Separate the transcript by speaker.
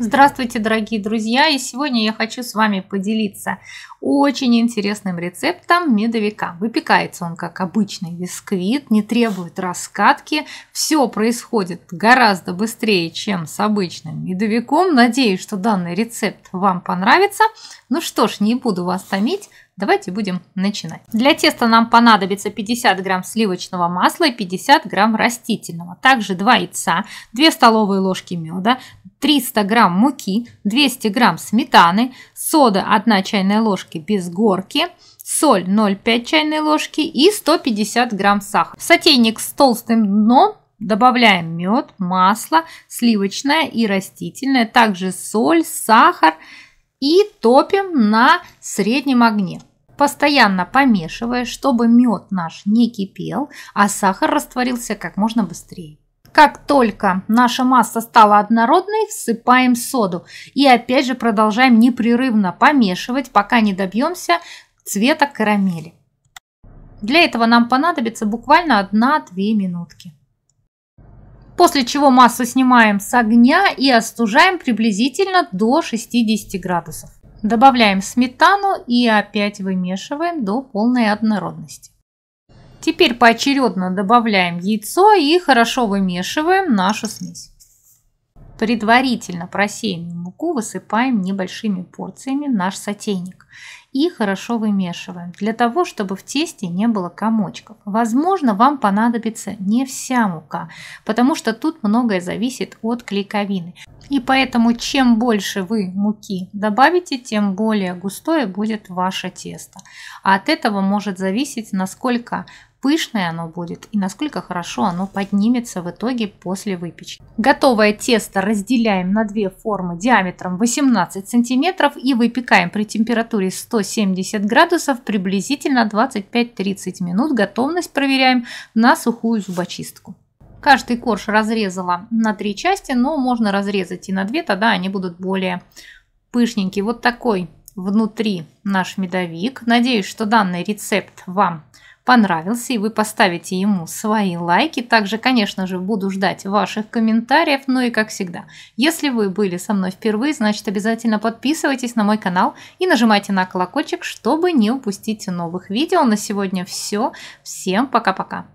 Speaker 1: Здравствуйте, дорогие друзья! И сегодня я хочу с вами поделиться очень интересным рецептом медовика. Выпекается он, как обычный бисквит, не требует раскатки. Все происходит гораздо быстрее, чем с обычным медовиком. Надеюсь, что данный рецепт вам понравится. Ну что ж, не буду вас томить. Давайте будем начинать. Для теста нам понадобится 50 грамм сливочного масла и 50 грамм растительного. Также 2 яйца, 2 столовые ложки меда, 300 грамм муки, 200 грамм сметаны, сода 1 чайной ложки без горки, соль 0,5 чайной ложки и 150 грамм сахара. В сотейник с толстым дном добавляем мед, масло, сливочное и растительное, также соль, сахар, и топим на среднем огне постоянно помешивая, чтобы мед наш не кипел, а сахар растворился как можно быстрее. Как только наша масса стала однородной, всыпаем соду и опять же продолжаем непрерывно помешивать, пока не добьемся цвета карамели. Для этого нам понадобится буквально 1-2 минутки после чего массу снимаем с огня и остужаем приблизительно до 60 градусов. Добавляем сметану и опять вымешиваем до полной однородности. Теперь поочередно добавляем яйцо и хорошо вымешиваем нашу смесь. Предварительно просеянную муку высыпаем небольшими порциями в наш сотейник и хорошо вымешиваем, для того, чтобы в тесте не было комочков. Возможно, вам понадобится не вся мука, потому что тут многое зависит от клейковины. И поэтому, чем больше вы муки добавите, тем более густое будет ваше тесто. А от этого может зависеть, насколько пышное оно будет и насколько хорошо оно поднимется в итоге после выпечки. Готовое тесто разделяем на две формы диаметром 18 сантиметров и выпекаем при температуре 170 градусов приблизительно 25-30 минут. Готовность проверяем на сухую зубочистку. Каждый корж разрезала на три части, но можно разрезать и на две, тогда они будут более пышненькие. Вот такой внутри наш медовик. Надеюсь, что данный рецепт вам понравился и вы поставите ему свои лайки. Также, конечно же, буду ждать ваших комментариев. Ну и как всегда, если вы были со мной впервые, значит обязательно подписывайтесь на мой канал и нажимайте на колокольчик, чтобы не упустить новых видео. На сегодня все. Всем пока-пока.